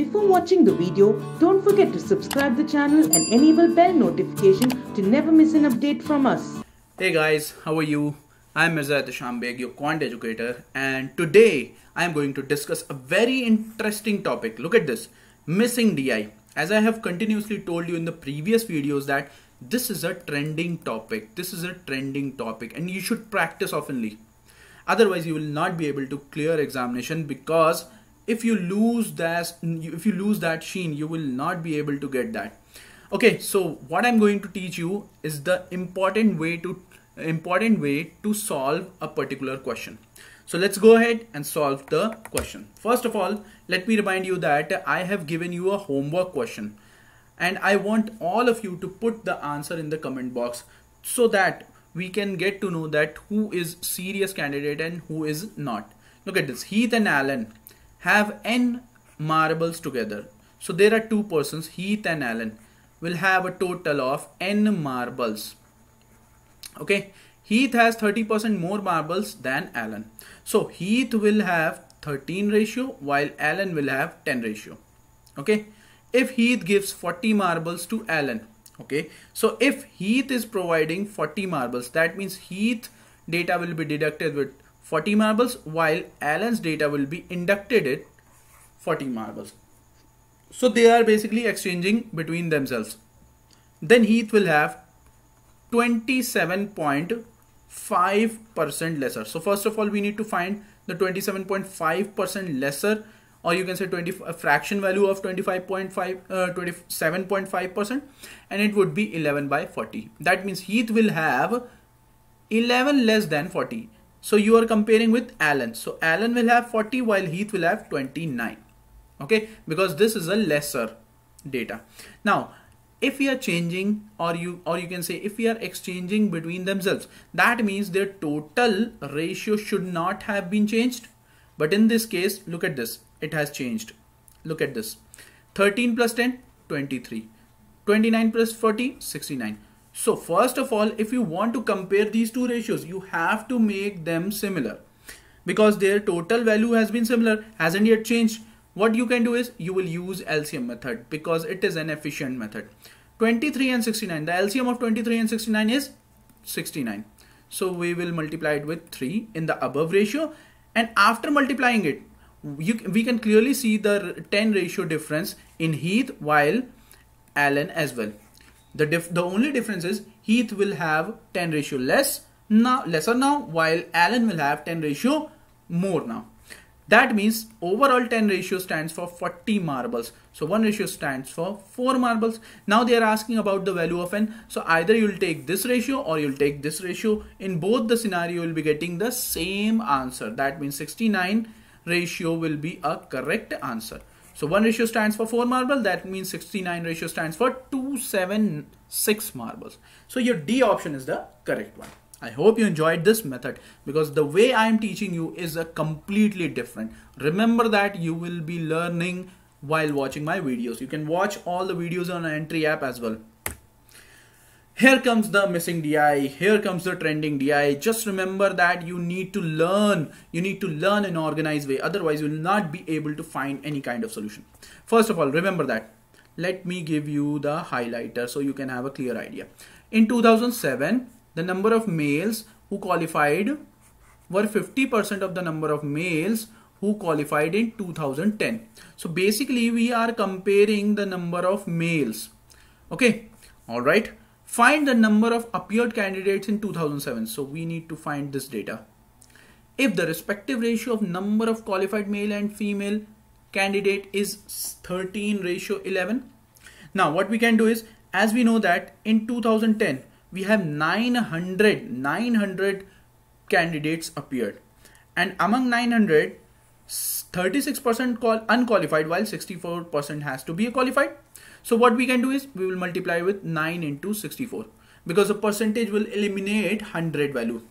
Before watching the video, don't forget to subscribe the channel and enable bell notification to never miss an update from us. Hey guys, how are you? I'm Mr. Atisham Beg, your quant educator and today I am going to discuss a very interesting topic. Look at this, missing DI. As I have continuously told you in the previous videos that this is a trending topic. This is a trending topic and you should practice oftenly. Otherwise you will not be able to clear examination because if you lose that if you lose that sheen you will not be able to get that okay so what i'm going to teach you is the important way to important way to solve a particular question so let's go ahead and solve the question first of all let me remind you that i have given you a homework question and i want all of you to put the answer in the comment box so that we can get to know that who is serious candidate and who is not look at this heath and allen have n marbles together. So there are two persons, Heath and Alan, will have a total of n marbles. Okay, Heath has 30% more marbles than Alan. So Heath will have 13 ratio while Alan will have 10 ratio. Okay, if Heath gives 40 marbles to Alan. okay, so if Heath is providing 40 marbles, that means Heath data will be deducted with 40 marbles while Alan's data will be inducted at 40 marbles. So they are basically exchanging between themselves. Then Heath will have 27.5% lesser. So first of all, we need to find the 27.5% lesser or you can say 20 a fraction value of 25.5 uh, 27.5% and it would be 11 by 40. That means Heath will have 11 less than 40 so you are comparing with Alan. So Alan will have 40 while Heath will have 29. Okay, because this is a lesser data. Now, if we are changing or you or you can say if we are exchanging between themselves, that means their total ratio should not have been changed. But in this case, look at this. It has changed. Look at this. 13 plus 10, 23. 29 plus 40, 69. So first of all, if you want to compare these two ratios, you have to make them similar because their total value has been similar, hasn't yet changed. What you can do is you will use LCM method because it is an efficient method. 23 and 69, the LCM of 23 and 69 is 69. So we will multiply it with 3 in the above ratio and after multiplying it, you, we can clearly see the 10 ratio difference in Heath while Allen as well. The, the only difference is Heath will have 10 ratio less now lesser now while Allen will have 10 ratio more now. That means overall 10 ratio stands for 40 marbles. So 1 ratio stands for 4 marbles. Now they are asking about the value of n. So either you'll take this ratio or you'll take this ratio. In both the scenario, you'll be getting the same answer. That means 69 ratio will be a correct answer. So 1 ratio stands for 4 marble. That means 69 ratio stands for 276 marbles. So your D option is the correct one. I hope you enjoyed this method because the way I am teaching you is a completely different. Remember that you will be learning while watching my videos. You can watch all the videos on entry app as well here comes the missing DI, here comes the trending DI. Just remember that you need to learn, you need to learn in organized way. Otherwise, you will not be able to find any kind of solution. First of all, remember that. Let me give you the highlighter so you can have a clear idea. In 2007, the number of males who qualified were 50% of the number of males who qualified in 2010. So basically we are comparing the number of males. Okay. All right. Find the number of appeared candidates in 2007. So we need to find this data. If the respective ratio of number of qualified male and female candidate is 13 ratio 11. Now what we can do is, as we know that in 2010, we have 900, 900 candidates appeared. And among 900, 36% call unqualified while 64% has to be qualified. So what we can do is we will multiply with 9 into 64 because the percentage will eliminate 100 value.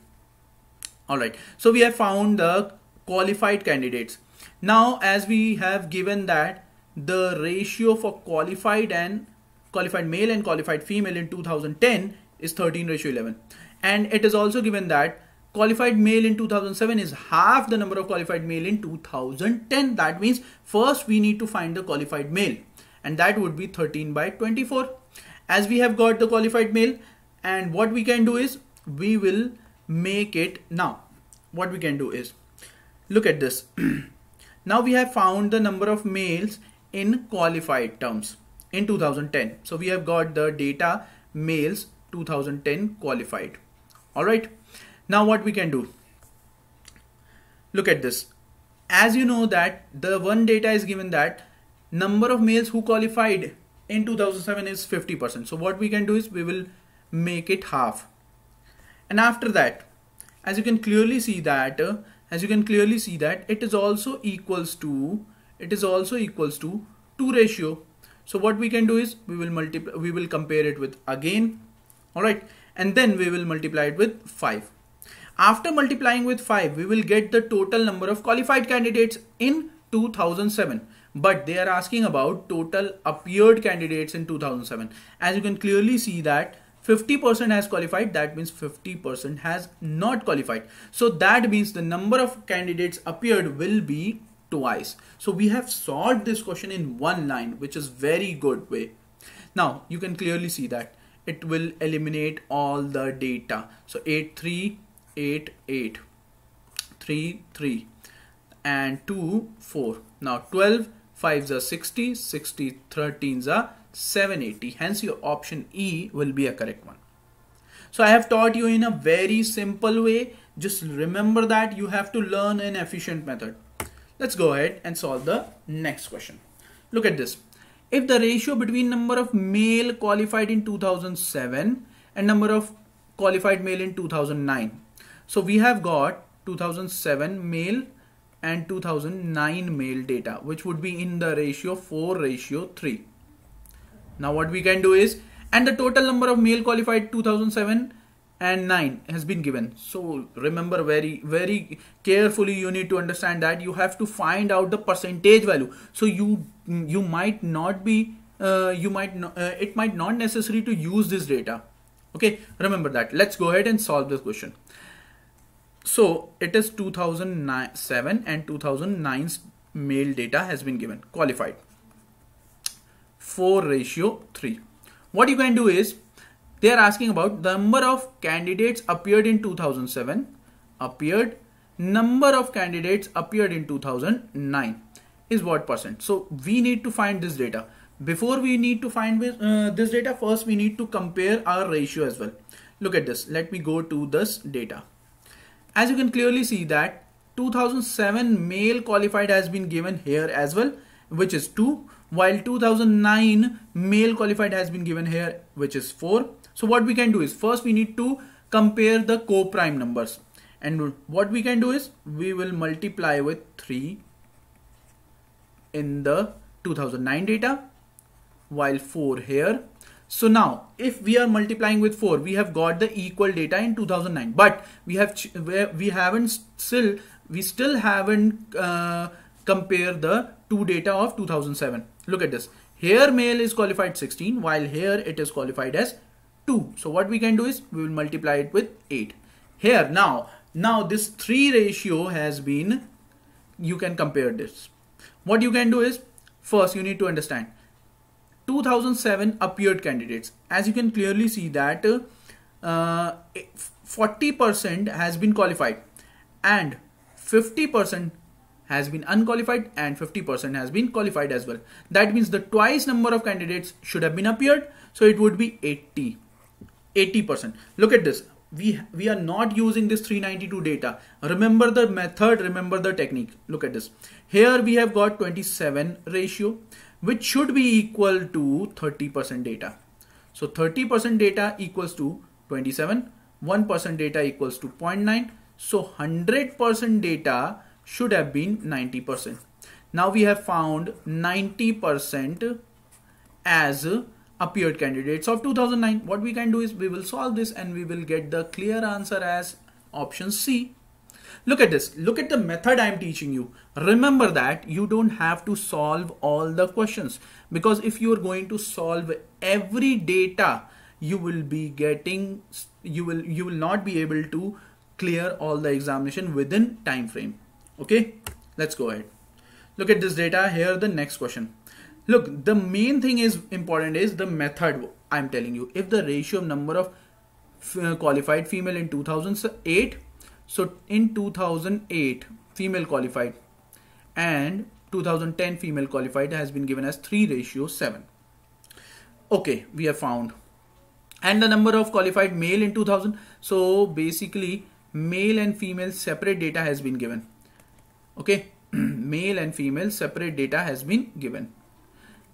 All right. So we have found the qualified candidates. Now, as we have given that the ratio for qualified and qualified male and qualified female in 2010 is 13 ratio 11. And it is also given that qualified male in 2007 is half the number of qualified male in 2010. That means first we need to find the qualified male and that would be 13 by 24 as we have got the qualified male and what we can do is we will make it now what we can do is look at this now we have found the number of males in qualified terms in 2010 so we have got the data males 2010 qualified all right now what we can do look at this as you know that the one data is given that number of males who qualified in 2007 is 50%. So what we can do is we will make it half. And after that, as you can clearly see that, uh, as you can clearly see that it is also equals to, it is also equals to 2 ratio. So what we can do is we will multiply, we will compare it with again. All right. And then we will multiply it with 5. After multiplying with 5, we will get the total number of qualified candidates in 2007 but they are asking about total appeared candidates in 2007 as you can clearly see that 50% has qualified that means 50% has not qualified so that means the number of candidates appeared will be twice so we have solved this question in one line which is very good way now you can clearly see that it will eliminate all the data so 8 3 3 and 2 4 now 12 5s are 60, 60 13s are 780. Hence your option E will be a correct one. So I have taught you in a very simple way. Just remember that you have to learn an efficient method. Let's go ahead and solve the next question. Look at this. If the ratio between number of male qualified in 2007 and number of qualified male in 2009. So we have got 2007 male and 2009 male data which would be in the ratio 4 ratio 3. Now what we can do is and the total number of male qualified 2007 and 9 has been given. So remember very very carefully you need to understand that you have to find out the percentage value. So you you might not be uh, you might not, uh, it might not necessary to use this data. Okay remember that. Let's go ahead and solve this question. So it is 2007 and 2009's male data has been given, qualified. 4 ratio 3. What you can do is, they are asking about the number of candidates appeared in 2007, appeared, number of candidates appeared in 2009 is what percent. So we need to find this data. Before we need to find uh, this data, first we need to compare our ratio as well. Look at this. Let me go to this data as you can clearly see that 2007 male qualified has been given here as well which is 2 while 2009 male qualified has been given here which is 4 so what we can do is first we need to compare the co-prime numbers and what we can do is we will multiply with 3 in the 2009 data while 4 here so now if we are multiplying with 4, we have got the equal data in 2009, but we have we haven't still we still haven't uh, compare the two data of 2007. Look at this. Here male is qualified 16 while here it is qualified as 2. So what we can do is we will multiply it with 8. Here now now this 3 ratio has been you can compare this. What you can do is first you need to understand 2007 appeared candidates as you can clearly see that 40% uh, has been qualified and 50% has been unqualified and 50% has been qualified as well that means the twice number of candidates should have been appeared so it would be 80 80% look at this we we are not using this 392 data remember the method remember the technique look at this here we have got 27 ratio which should be equal to 30% data. So 30% data equals to 27, 1% data equals to 0.9. So 100% data should have been 90%. Now we have found 90% as appeared candidates of 2009. What we can do is we will solve this and we will get the clear answer as option C. Look at this. Look at the method I'm teaching you. Remember that you don't have to solve all the questions because if you're going to solve every data, you will be getting, you will, you will not be able to clear all the examination within time frame. Okay, let's go ahead. Look at this data here. The next question. Look, the main thing is important is the method I'm telling you. If the ratio of number of uh, qualified female in 2008 so in 2008, female qualified and 2010 female qualified has been given as 3 ratio 7. Okay, we have found. And the number of qualified male in 2000. So basically male and female separate data has been given. Okay, male and female separate data has been given.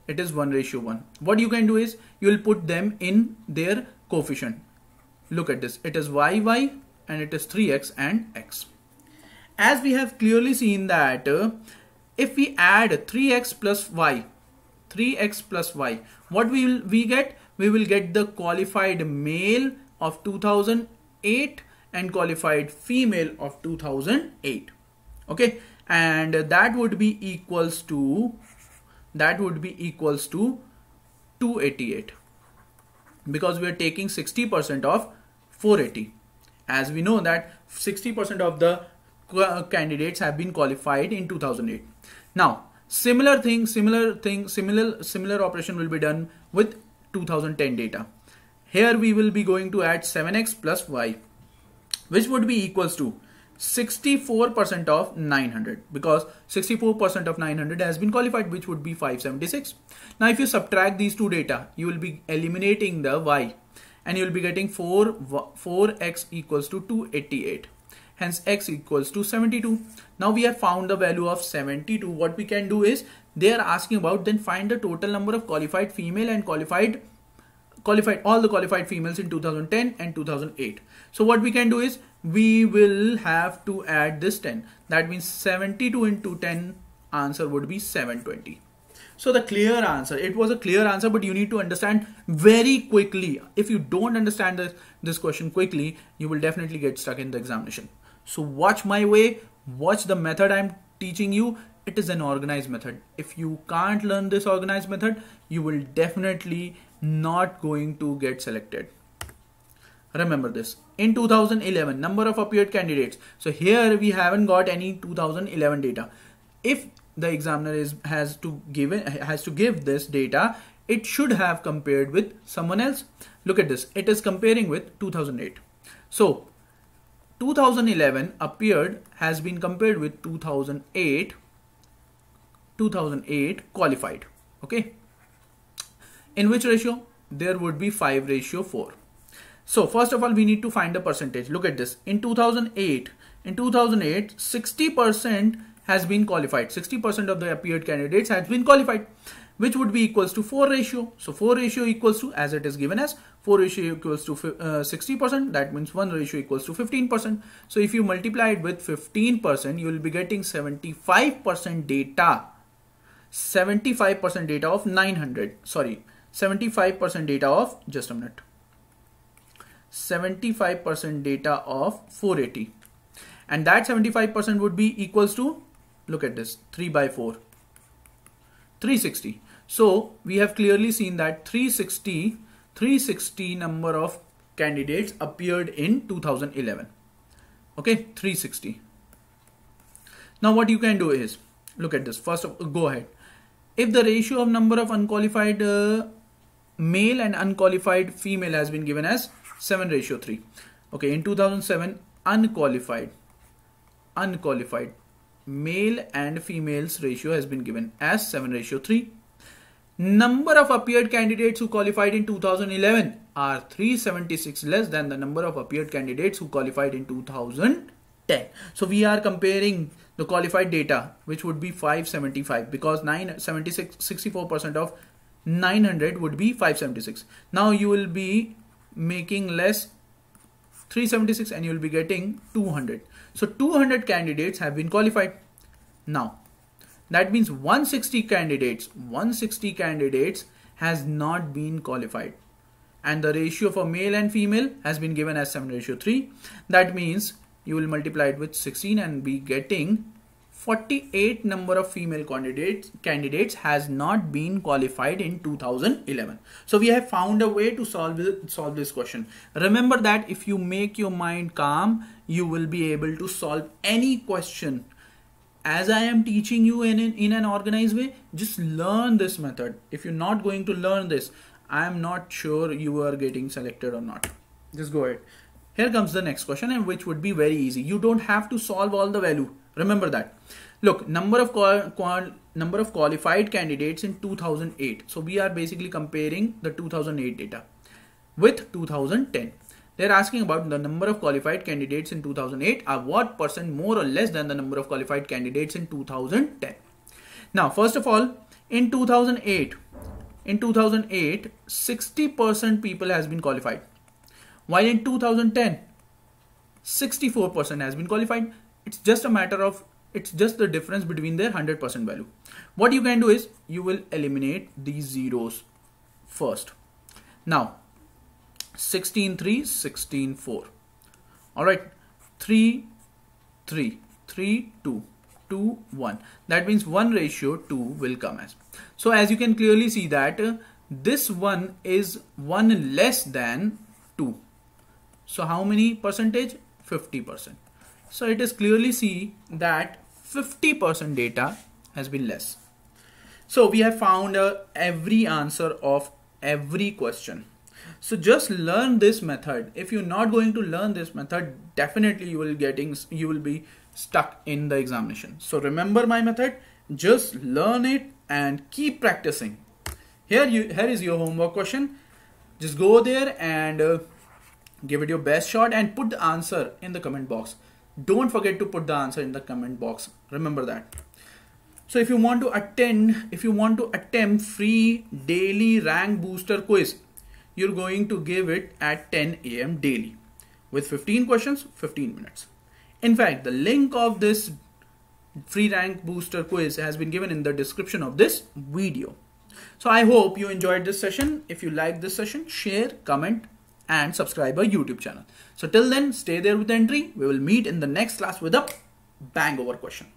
It is 1 ratio 1. What you can do is you will put them in their coefficient. Look at this. It is YY and it is 3x and x. As we have clearly seen that uh, if we add 3x plus y, 3x plus y, what we will we get? We will get the qualified male of 2008 and qualified female of 2008. Okay, and that would be equals to that would be equals to 288 because we are taking 60% of 480. As we know that 60% of the uh, candidates have been qualified in 2008. Now, similar thing, similar thing, similar, similar operation will be done with 2010 data. Here we will be going to add 7x plus y, which would be equals to 64% of 900 because 64% of 900 has been qualified which would be 576 now if you subtract these two data you will be eliminating the y and you will be getting 4 4x equals to 288 hence x equals to 72 now we have found the value of 72 what we can do is they are asking about then find the total number of qualified female and qualified qualified all the qualified females in 2010 and 2008 so what we can do is we will have to add this 10 that means 72 into 10 answer would be 720 so the clear answer, it was a clear answer, but you need to understand very quickly. If you don't understand this, this question quickly, you will definitely get stuck in the examination. So watch my way, watch the method I'm teaching you. It is an organized method. If you can't learn this organized method, you will definitely not going to get selected. Remember this in 2011, number of appeared candidates. So here we haven't got any 2011 data. If the examiner is has to give it, has to give this data it should have compared with someone else look at this it is comparing with 2008 so 2011 appeared has been compared with 2008 2008 qualified okay in which ratio there would be 5 ratio 4 so first of all we need to find the percentage look at this in 2008 in 2008 60 percent has been qualified. 60% of the appeared candidates has been qualified, which would be equals to 4 ratio. So 4 ratio equals to, as it is given as, 4 ratio equals to 60%. Uh, that means 1 ratio equals to 15%. So if you multiply it with 15%, you will be getting 75% data. 75% data of 900. Sorry, 75% data of, just a minute. 75% data of 480 and that 75% would be equals to look at this 3 by 4 360 so we have clearly seen that 360 360 number of candidates appeared in 2011 okay 360 now what you can do is look at this first of go ahead if the ratio of number of unqualified uh, male and unqualified female has been given as 7 ratio 3 okay in 2007 unqualified unqualified male and females ratio has been given as 7 ratio 3. Number of appeared candidates who qualified in 2011 are 376 less than the number of appeared candidates who qualified in 2010. So we are comparing the qualified data which would be 575 because 976 64% of 900 would be 576. Now you will be making less 376 and you will be getting 200. So 200 candidates have been qualified. Now, that means 160 candidates, 160 candidates has not been qualified. And the ratio for male and female has been given as 7 ratio 3. That means you will multiply it with 16 and be getting 48 number of female candidates candidates has not been qualified in 2011 so we have found a way to solve solve this question remember that if you make your mind calm you will be able to solve any question as I am teaching you in, in, in, an organized way, just learn this method. If you're not going to learn this, I am not sure you are getting selected or not. Just go ahead. Here comes the next question and which would be very easy. You don't have to solve all the value. Remember that. Look, number of number of qualified candidates in 2008. So we are basically comparing the 2008 data with 2010. They're asking about the number of qualified candidates in 2008 are what percent more or less than the number of qualified candidates in 2010. Now, first of all, in 2008, in 2008, 60% people has been qualified. While in 2010, 64% has been qualified. It's just a matter of, it's just the difference between their 100% value. What you can do is, you will eliminate these zeros first. Now, 16 3, 16 4. Alright, 3, 3, 3, 2. 2 1 that means 1 ratio 2 will come as so as you can clearly see that uh, this one is 1 less than 2 so how many percentage? 50%. So it is clearly see that 50% data has been less. So we have found uh, every answer of every question. So just learn this method. If you're not going to learn this method, definitely you will getting you will be stuck in the examination. So remember my method, just learn it and keep practicing. Here you here is your homework question. Just go there and uh, give it your best shot and put the answer in the comment box don't forget to put the answer in the comment box remember that so if you want to attend if you want to attempt free daily rank booster quiz you're going to give it at 10 a.m daily with 15 questions 15 minutes in fact the link of this free rank booster quiz has been given in the description of this video so i hope you enjoyed this session if you like this session share comment and subscribe our YouTube channel. So till then, stay there with the entry. We will meet in the next class with a bang over question.